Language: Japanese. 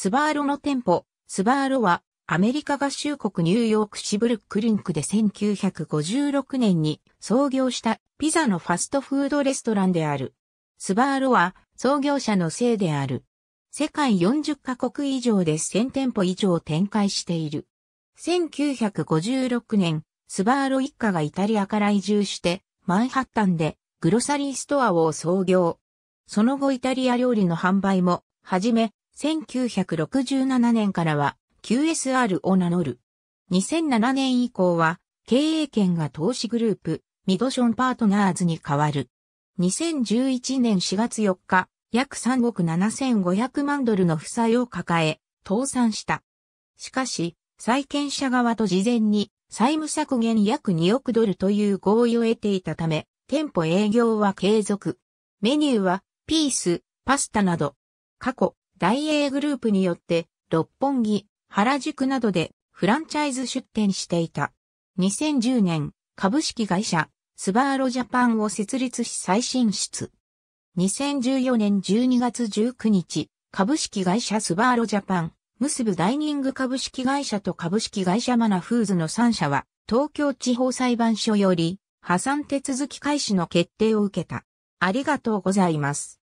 スバーロの店舗、スバーロは、アメリカ合衆国ニューヨークシブルックリンクで1956年に創業したピザのファストフードレストランである。スバーロは創業者のせいである。世界40カ国以上で1000店舗以上展開している。1956年、スバーロ一家がイタリアから移住して、マンハッタンでグロサリーストアを創業。その後イタリア料理の販売も始め、1967年からは QSR を名乗る。2007年以降は経営権が投資グループミドションパートナーズに変わる。2011年4月4日、約3億7500万ドルの負債を抱え、倒産した。しかし、債権者側と事前に債務削減約2億ドルという合意を得ていたため、店舗営業は継続。メニューは、ピース、パスタなど、過去、大英グループによって六本木、原宿などでフランチャイズ出店していた。2010年、株式会社、スバーロジャパンを設立し再進出。2014年12月19日、株式会社スバーロジャパン、結ぶダイニング株式会社と株式会社マナフーズの3社は、東京地方裁判所より、破産手続き開始の決定を受けた。ありがとうございます。